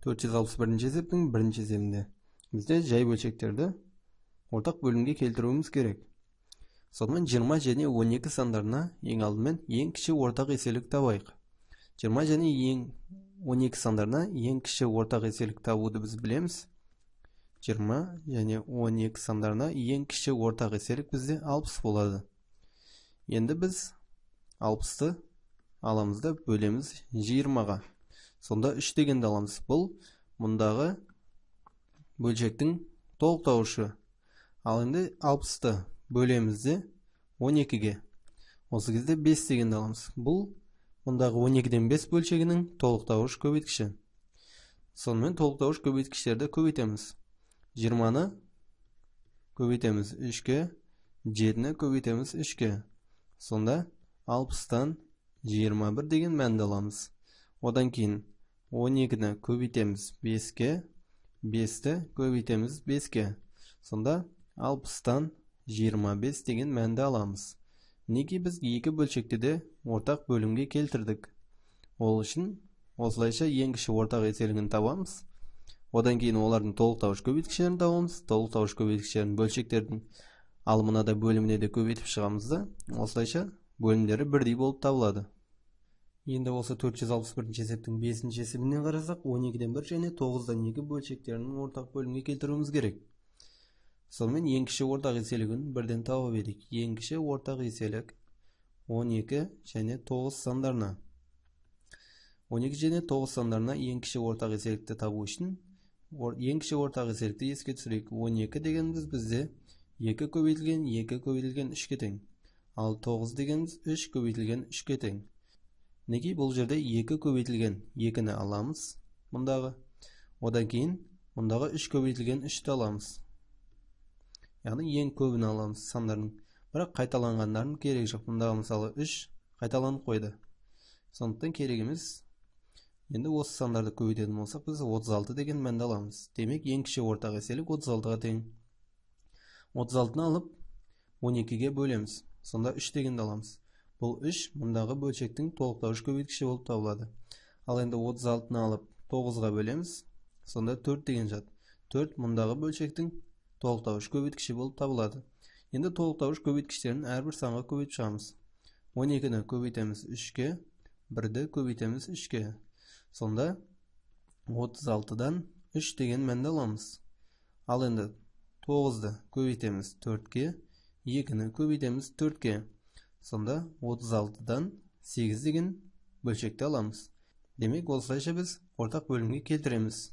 461 есептің бірінші есебінде бізде жай бөлшектерді ортақ бөлімге келтіруіміз керек сонымен 20 және 12 сандарына ең алдымен ең кіші ортақ еселік табайық 20 және ең 12 сандарына ең кіші ортақ еселік табуды біз білеміз 20 және 12 сандарына ең кіші ортақ еселік бізде 60 болады енді біз 60-ты аламыз бөлеміз 20-ға сонда 3 дегенді аламыз бұл мұндағы бөлшектің толықтауышы ал енді 60-ты бөлеміз де 12-ге осы кезде 5 дегенді аламыз бұл мұндағы 12-ден 5 бөлшегінің толықтауыш көбейткіші сонымен толықтауыш көбейткіштерді көбейтеміз 20-ны көбейтеміз 3-ке 7-ні көбейтеміз 3-ке сонда 60-тан 21 деген мәнді аламыз одан кейін он екіні көбейтеміз беске бесті көбейтеміз беске сонда алпыстан жиырма бес деген мәнді аламыз Неге біз екі бөлшекті де ортақ бөлімге келтірдік ол үшін осылайша ең кіші ортақ еселігін табамыз одан кейін олардың толықтауыш көбейткіштерін табамыз толықтауыш көбейткіштерін бөлшектердің алымына да бөліміне де көбейтіп шығамыз да осылайша бөлімдері бірдей болып табылады енді осы 461 есептің 5 есебіне қарасақ 12-ден 1 және 9-дан 2 бөлшектерінің ортақ бөлімге келтіруіміз керек сонымен ең кіші ортақ еселігін бірден тауып едік ең кіші ортақ еселік 12 және 9 сандарына 12 және 9 сандарына ең кіші ортақ еселікті табу үшін ең кіші ортақ еселікті еске түсірейік 12 дегеніміз бізде 2 көбейтілген 2 көбейтілген 3-ке тең ал 9 дегеніміз 3 көбейтілген 3-ке тең Неге бұл жерде екі көбейтілген екіні аламыз мұндағы одан кейін мұндағы үш көбейтілген үшті аламыз яғни ең көбін аламыз сандардың бірақ қайталанғандарын керек жоқ мұндағы мысалы үш қайталанып қойды сондықтан керек емес енді осы сандарды көбейтетін болсақ біз 36 деген мәнді аламыз демек ең кіші ортақ еселік 36-ға тең 36-ны алып 12-ге бөлеміз сонда 3 дегенді аламыз бұл 3 мұндағы бөлшектің толықтауыш көбейткіші болып табылады ал енді 36-ны алып 9-ға бөлеміз сонда 4 деген жат 4 мұндағы бөлшектің толықтауыш көбейткіші болып табылады енді толықтауыш көбейткіштерін әрбір санға көбейтіп шығамыз 12-ні көбейтеміз 3-ке 1-ді көбейтеміз 3-ке сонда 36-дан 3 деген мәнді аламыз ал енді 9-ды көбейтеміз 4-ке 2-ні көбейтеміз 4-ке сонда 36-дан 8 деген бөлшекті аламыз демек осылайша біз ортақ бөлімге келтіреміз